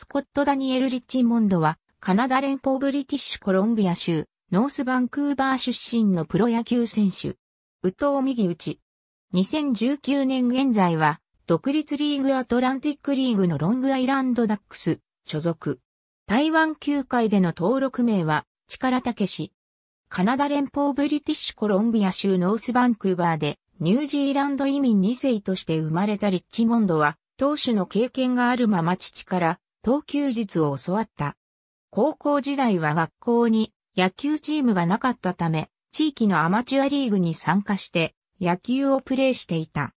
スコット・ダニエル・リッチモンドは、カナダ連邦ブリティッシュコロンビア州、ノースバンクーバー出身のプロ野球選手。宇藤右打ち。2019年現在は、独立リーグアトランティックリーグのロングアイランドダックス、所属。台湾球界での登録名は、力武氏。カナダ連邦ブリティッシュコロンビア州ノースバンクーバーで、ニュージーランド移民2世として生まれたリッチモンドは、当主の経験があるまま父から、投球術を教わった。高校時代は学校に野球チームがなかったため、地域のアマチュアリーグに参加して野球をプレーしていた。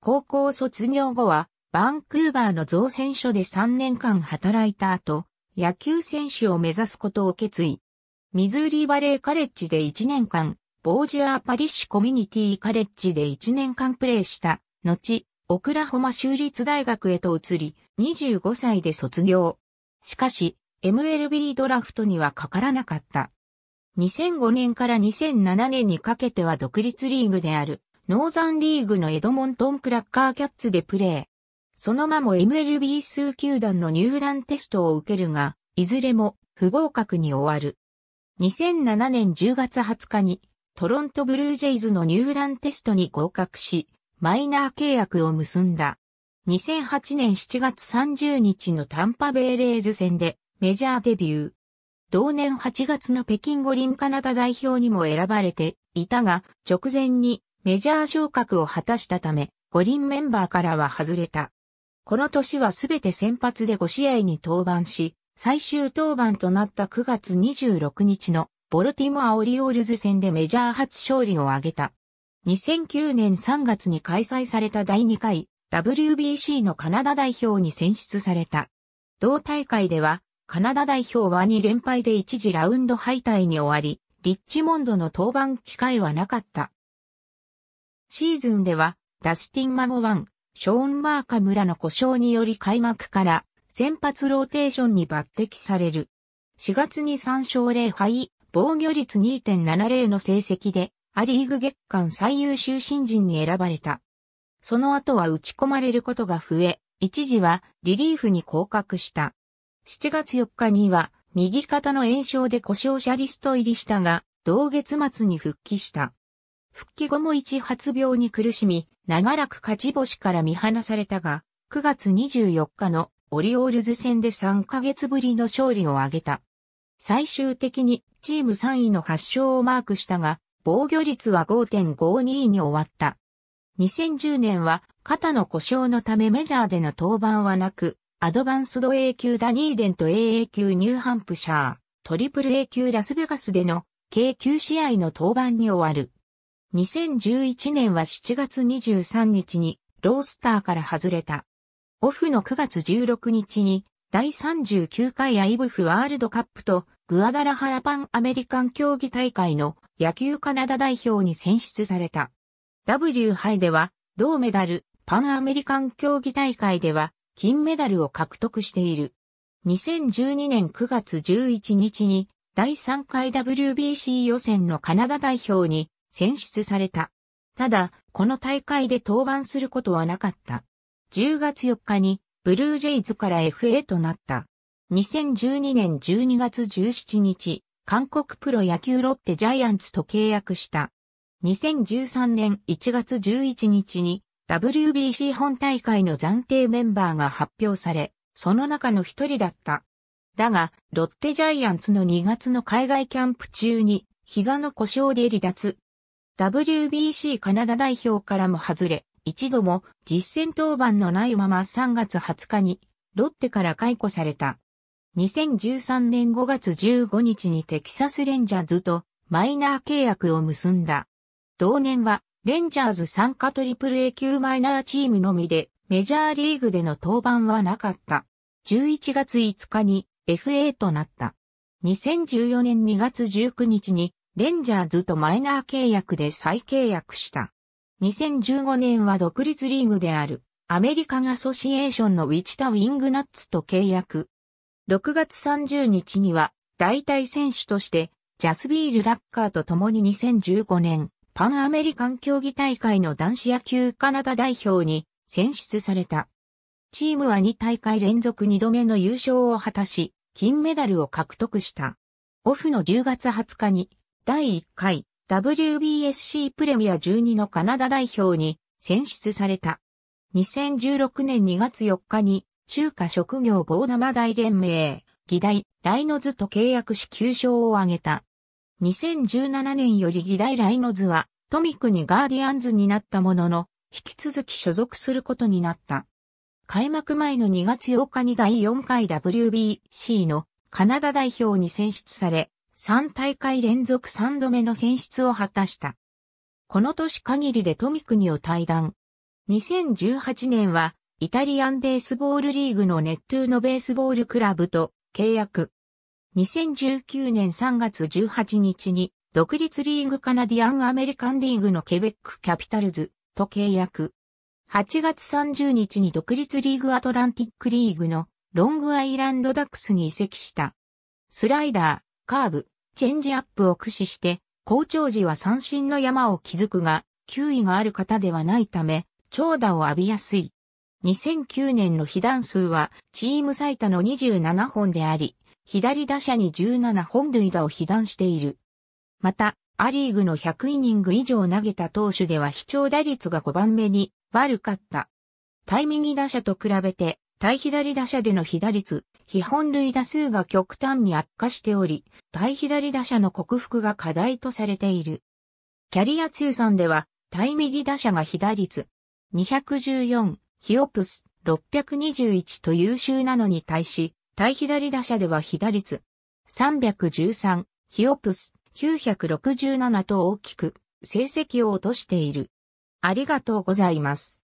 高校卒業後はバンクーバーの造船所で3年間働いた後、野球選手を目指すことを決意。ミズーリーバレーカレッジで1年間、ボージュアーパリッシュコミュニティカレッジで1年間プレーした、後、オクラホマ州立大学へと移り、25歳で卒業。しかし、MLB ドラフトにはかからなかった。2005年から2007年にかけては独立リーグである、ノーザンリーグのエドモントンクラッカーキャッツでプレー。その間も MLB 数球団の入団テストを受けるが、いずれも不合格に終わる。2007年10月20日に、トロントブルージェイズの入団テストに合格し、マイナー契約を結んだ。2008年7月30日のタンパベイレーズ戦でメジャーデビュー。同年8月の北京五輪カナダ代表にも選ばれていたが、直前にメジャー昇格を果たしたため、五輪メンバーからは外れた。この年はすべて先発で5試合に登板し、最終登板となった9月26日のボルティモア・オリオールズ戦でメジャー初勝利を挙げた。2009年3月に開催された第2回 WBC のカナダ代表に選出された。同大会では、カナダ代表は2連敗で一時ラウンド敗退に終わり、リッチモンドの登板機会はなかった。シーズンでは、ダスティン・マゴワン、ショーン・マーカ村の故障により開幕から先発ローテーションに抜擢される。4月に3勝0敗、防御率2.70の成績でア・リーグ月間最優秀新人に選ばれた。その後は打ち込まれることが増え、一時はリリーフに降格した。7月4日には右肩の炎症で故障者リスト入りしたが、同月末に復帰した。復帰後も一発病に苦しみ、長らく勝ち星から見放されたが、9月24日のオリオールズ戦で3ヶ月ぶりの勝利を挙げた。最終的にチーム3位の8勝をマークしたが、防御率は5.52に終わった。2010年は肩の故障のためメジャーでの登板はなく、アドバンスド A 級ダニーデンと AA 級ニューハンプシャー、トリプル A 級ラスベガスでの計9試合の登板に終わる。2011年は7月23日にロースターから外れた。オフの9月16日に第39回アイブフワールドカップとグアダラハラパンアメリカン競技大会の野球カナダ代表に選出された。W 杯では、同メダル、パンアメリカン競技大会では、金メダルを獲得している。2012年9月11日に、第3回 WBC 予選のカナダ代表に選出された。ただ、この大会で登板することはなかった。10月4日に、ブルージェイズから FA となった。2012年12月17日、韓国プロ野球ロッテジャイアンツと契約した。2013年1月11日に WBC 本大会の暫定メンバーが発表され、その中の一人だった。だが、ロッテジャイアンツの2月の海外キャンプ中に膝の故障で離脱。WBC カナダ代表からも外れ、一度も実戦登板のないまま3月20日にロッテから解雇された。2013年5月15日にテキサスレンジャーズとマイナー契約を結んだ。同年は、レンジャーズ参加 AAA 級マイナーチームのみで、メジャーリーグでの登板はなかった。11月5日に FA となった。2014年2月19日にレンジャーズとマイナー契約で再契約した。2015年は独立リーグであるアメリカンアソシエーションのウィチタウィングナッツと契約。6月30日には代替選手としてジャスビール・ラッカーと共に2015年パンアメリカン競技大会の男子野球カナダ代表に選出された。チームは2大会連続2度目の優勝を果たし、金メダルを獲得した。オフの10月20日に第1回 WBSC プレミア12のカナダ代表に選出された。2016年2月4日に中華職業棒玉大連盟、議題、ライノズと契約し急勝を挙げた。2017年より議題ライノズは、トミクにガーディアンズになったものの、引き続き所属することになった。開幕前の2月8日に第4回 WBC のカナダ代表に選出され、3大会連続3度目の選出を果たした。この年限りでトミクニを退団。2018年はイタリアンベースボールリーグのネットゥーノベースボールクラブと契約。2019年3月18日に独立リーグカナディアンアメリカンリーグのケベックキャピタルズと契約。8月30日に独立リーグアトランティックリーグのロングアイランドダックスに移籍した。スライダー、カーブ、チェンジアップを駆使して、好調時は三振の山を築くが、球威がある方ではないため、長打を浴びやすい。2009年の被弾数はチーム最多の27本であり、左打者に17本塁打を被弾している。また、アリーグの100イニング以上投げた投手では非調打率が5番目に悪かった。対右打者と比べて、対左打者での被打率、非本塁打数が極端に悪化しており、対左打者の克服が課題とされている。キャリア通算では、対右打者が被打率、214、ヒオプス621と優秀なのに対し、対左打者では左打率313、ヒオプス967と大きく成績を落としている。ありがとうございます。